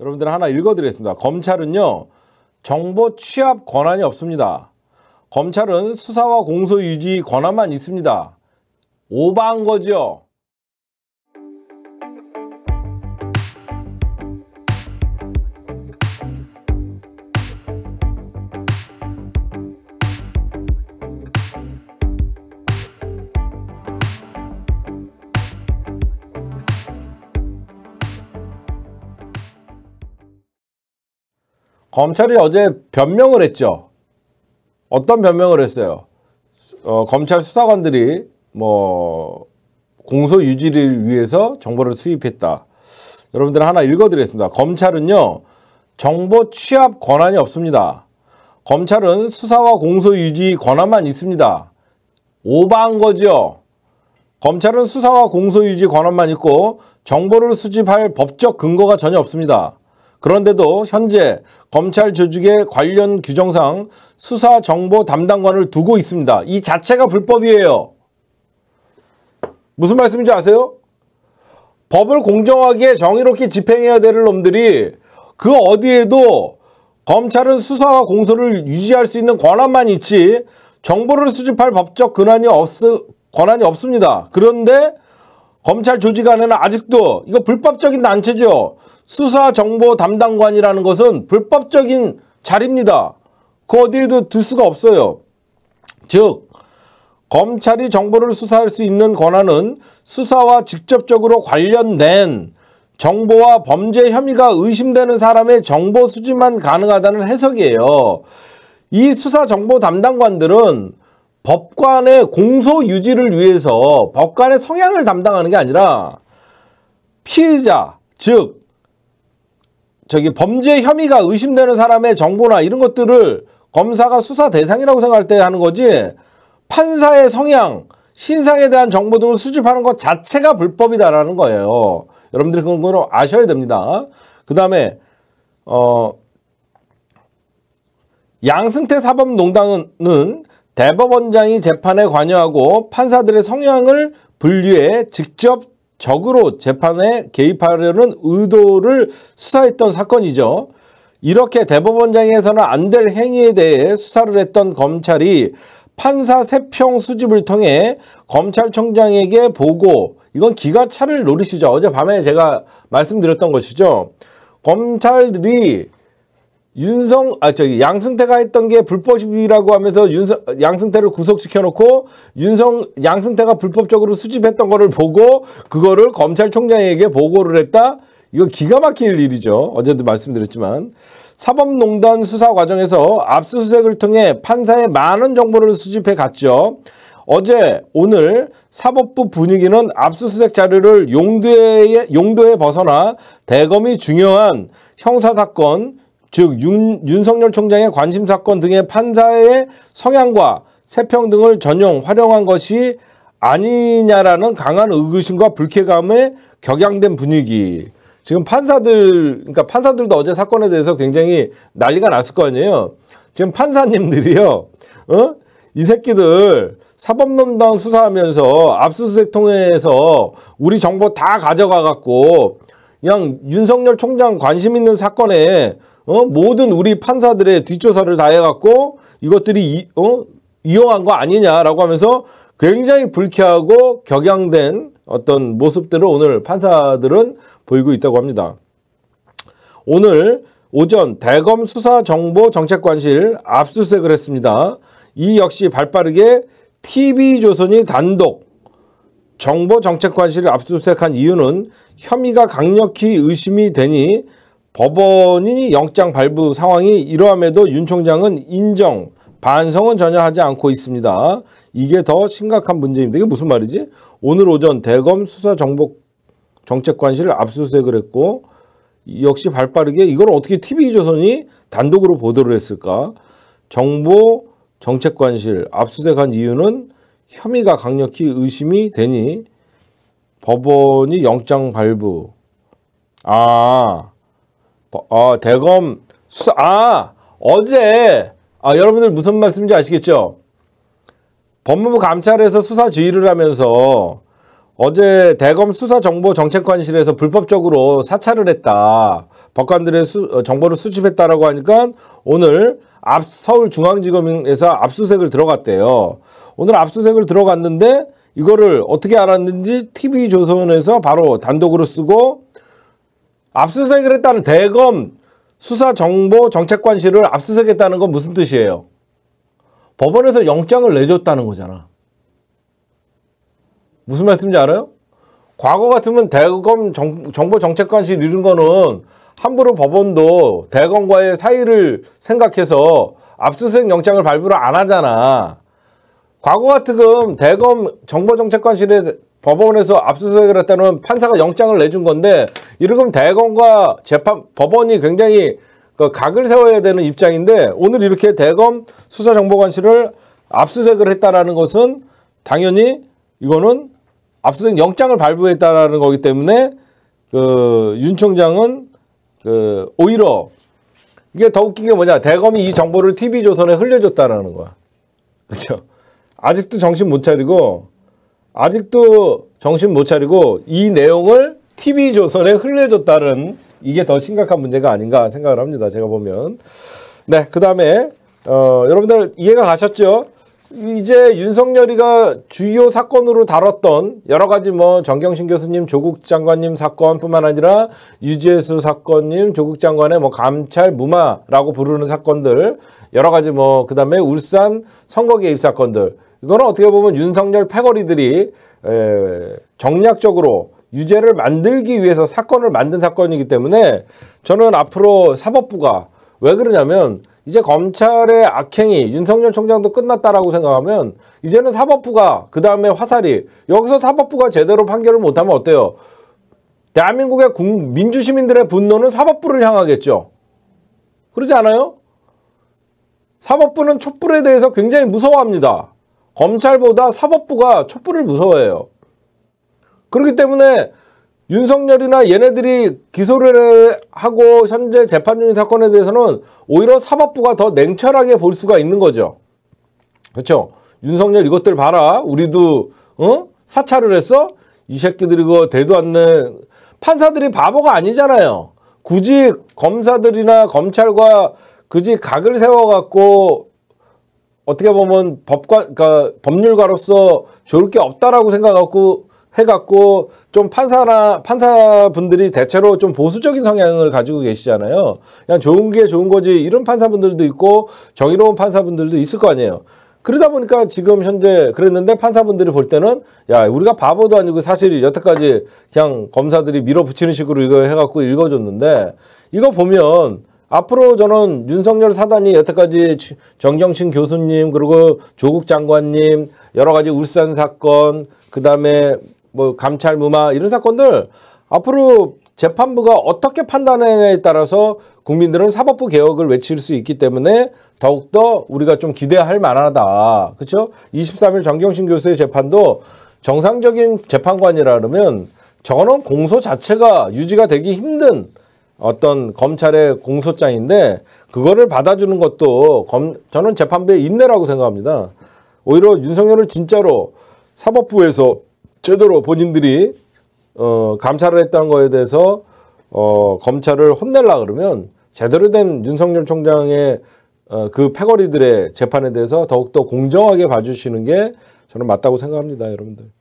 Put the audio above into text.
여러분들 하나 읽어드리겠습니다. 검찰은요, 정보 취합 권한이 없습니다. 검찰은 수사와 공소 유지 권한만 있습니다. 오바한 거죠. 검찰이 어제 변명을 했죠. 어떤 변명을 했어요? 어, 검찰 수사관들이 뭐 공소 유지를 위해서 정보를 수입했다. 여러분들 하나 읽어드리겠습니다. 검찰은요 정보 취합 권한이 없습니다. 검찰은 수사와 공소 유지 권한만 있습니다. 오바한 거죠. 검찰은 수사와 공소 유지 권한만 있고 정보를 수집할 법적 근거가 전혀 없습니다. 그런데도 현재 검찰 조직의 관련 규정상 수사 정보 담당관을 두고 있습니다. 이 자체가 불법이에요. 무슨 말씀인지 아세요? 법을 공정하게 정의롭게 집행해야 될 놈들이 그 어디에도 검찰은 수사와 공소를 유지할 수 있는 권한만 있지 정보를 수집할 법적 근한이 없 권한이 없습니다. 그런데 검찰 조직 안에는 아직도 이거 불법적인 단체죠. 수사 정보 담당관이라는 것은 불법적인 자리입니다. 그 어디에도 들 수가 없어요. 즉 검찰이 정보를 수사할 수 있는 권한은 수사와 직접적으로 관련된 정보와 범죄 혐의가 의심되는 사람의 정보 수집만 가능하다는 해석이에요. 이 수사 정보 담당관들은 법관의 공소 유지를 위해서 법관의 성향을 담당하는 게 아니라 피해자, 즉 저기 범죄 혐의가 의심되는 사람의 정보나 이런 것들을 검사가 수사 대상이라고 생각할 때 하는 거지 판사의 성향, 신상에 대한 정보 등을 수집하는 것 자체가 불법이다라는 거예요. 여러분들이 그런 걸 아셔야 됩니다. 그 다음에 어 양승태 사법농단은 대법원장이 재판에 관여하고 판사들의 성향을 분류해 직접 적으로 재판에 개입하려는 의도를 수사했던 사건이죠. 이렇게 대법원장에서는 안 될 행위에 대해 수사를 했던 검찰이 판사 세평 수집을 통해 검찰총장에게 보고 이건 기가 차를 노리시죠. 어젯밤에 제가 말씀드렸던 것이죠. 검찰들이 윤성 아 저기 양승태가 했던 게 불법이라고 하면서 윤성 양승태를 구속시켜 놓고 윤성 양승태가 불법적으로 수집했던 거를 보고 그거를 검찰총장에게 보고를 했다. 이거 기가 막힐 일이죠. 어제도 말씀드렸지만 사법농단 수사 과정에서 압수수색을 통해 판사의 많은 정보를 수집해 갔죠. 어제 오늘 사법부 분위기는 압수수색 자료를 용도에, 용도에 벗어나 대검이 중요한 형사사건 즉 윤, 윤석열 총장의 관심 사건 등의 판사의 성향과 세평 등을 전용 활용한 것이 아니냐라는 강한 의구심과 불쾌감에 격양된 분위기. 지금 판사들, 그러니까 판사들도 어제 사건에 대해서 굉장히 난리가 났을 거 아니에요. 지금 판사님들이요, 어? 이 새끼들 사법농단 수사하면서 압수수색 통해서 우리 정보 다 가져가갖고 그냥 윤석열 총장 관심 있는 사건에 어? 모든 우리 판사들의 뒷조사를 다 해갖고 이것들이 이, 어? 이용한 거 아니냐라고 하면서 굉장히 불쾌하고 격양된 어떤 모습들을 오늘 판사들은 보이고 있다고 합니다. 오늘 오전 대검 수사 정보 정책관실 압수수색을 했습니다. 이 역시 발빠르게 TV조선이 단독 정보정책관실을 압수수색한 이유는 혐의가 강력히 의심이 되니 법원이 영장 발부 상황이 이러함에도 윤 총장은 인정, 반성은 전혀 하지 않고 있습니다. 이게 더 심각한 문제입니다. 이게 무슨 말이지? 오늘 오전 대검 수사정보정책관실을 압수수색을 했고 역시 발빠르게 이걸 어떻게 TV조선이 단독으로 보도를 했을까? 정보 정책관실 압수수색한 이유는 혐의가 강력히 의심이 되니 법원이 영장 발부. 아, 어, 대검 수사. 아, 어제 아, 여러분들 무슨 말씀인지 아시겠죠? 법무부 감찰에서 수사 지휘를 하면서 어제 대검 수사정보정책관실에서 불법적으로 사찰을 했다. 법관들의 수, 어, 정보를 수집했다라고 하니까 오늘 앞 서울중앙지검에서 압수수색을 들어갔대요. 오늘 압수색을 들어갔는데 이거를 어떻게 알았는지 TV조선에서 바로 단독으로 쓰고 압수수색을 했다는 대검 수사정보정책관실을 압수수색했다는 건 무슨 뜻이에요? 법원에서 영장을 내줬다는 거잖아. 무슨 말씀인지 알아요? 과거 같으면 대검 정, 정보정책관실 이런 거는 함부로 법원도 대검과의 사이를 생각해서 압수수색 영장을 발부를 안 하잖아. 과거 같으금 대검 정보정책관실에 법원에서 압수수색을 했다는 판사가 영장을 내준 건데 이러면 대검과 재판 법원이 굉장히 그 각을 세워야 되는 입장인데 오늘 이렇게 대검 수사정보관실을 압수수색을 했다라는 것은 당연히 이거는 압수수색 영장을 발부했다라는 거기 때문에 그윤 총장은 그 오히려 이게 더 웃긴 게 뭐냐 대검이 이 정보를 TV조선에 흘려줬다라는 거야. 그렇죠? 아직도 정신 못 차리고 아직도 정신 못 차리고 이 내용을 TV 조선에 흘려줬다는 이게 더 심각한 문제가 아닌가 생각을 합니다. 제가 보면 네 그다음에 어, 여러분들 이해가 가셨죠? 이제 윤석열이가 주요 사건으로 다뤘던 여러 가지 뭐 정경심 교수님, 조국 장관님 사건뿐만 아니라 유재수 사건님, 조국 장관의 뭐 감찰 무마라고 부르는 사건들 여러 가지 뭐 그다음에 울산 선거 개입 사건들 이거는 어떻게 보면 윤석열 패거리들이 에, 정략적으로 유죄를 만들기 위해서 사건을 만든 사건이기 때문에 저는 앞으로 사법부가 왜 그러냐면 이제 검찰의 악행이 윤석열 총장도 끝났다라고 생각하면 이제는 사법부가 그 다음에 화살이 여기서 사법부가 제대로 판결을 못하면 어때요? 대한민국의 국, 민주 시민들의 분노는 사법부를 향하겠죠. 그러지 않아요? 사법부는 촛불에 대해서 굉장히 무서워합니다. 검찰보다 사법부가 촛불을 무서워해요. 그렇기 때문에 윤석열이나 얘네들이 기소를 하고 현재 재판 중인 사건에 대해서는 오히려 사법부가 더 냉철하게 볼 수가 있는 거죠. 그렇죠? 윤석열 이것들 봐라. 우리도 어? 사찰을 했어? 이 새끼들이 그거 대도 않는 판사들이 바보가 아니잖아요. 굳이 검사들이나 검찰과 굳이 각을 세워갖고 어떻게 보면 법과 그러니까 법률가로서 좋을 게 없다라고 생각하고 해갖고 좀 판사나 판사분들이 대체로 좀 보수적인 성향을 가지고 계시잖아요. 그냥 좋은 게 좋은 거지 이런 판사분들도 있고 정의로운 판사분들도 있을 거 아니에요. 그러다 보니까 지금 현재 그랬는데 판사분들이 볼 때는 야 우리가 바보도 아니고 사실 여태까지 그냥 검사들이 밀어붙이는 식으로 이거 해갖고 읽어줬는데 이거 보면 앞으로 저는 윤석열 사단이 여태까지 정경신 교수님 그리고 조국 장관님 여러 가지 울산 사건 그다음에 뭐 감찰 무마 이런 사건들 앞으로 재판부가 어떻게 판단하느냐에 따라서 국민들은 사법부 개혁을 외칠 수 있기 때문에 더욱더 우리가 좀 기대할 만하다. 그렇죠? 23일 정경신 교수의 재판도 정상적인 재판관이라 그러면 저는 공소 자체가 유지가 되기 힘든 어떤 검찰의 공소장인데 그거를 받아주는 것도 검, 저는 재판부의 인내라고 생각합니다. 오히려 윤석열을 진짜로 사법부에서 제대로 본인들이 어, 감찰을 했다는 거에 대해서 어, 검찰을 혼내라 그러면 제대로 된 윤석열 총장의 어, 그 패거리들의 재판에 대해서 더욱더 공정하게 봐주시는 게 저는 맞다고 생각합니다, 여러분들.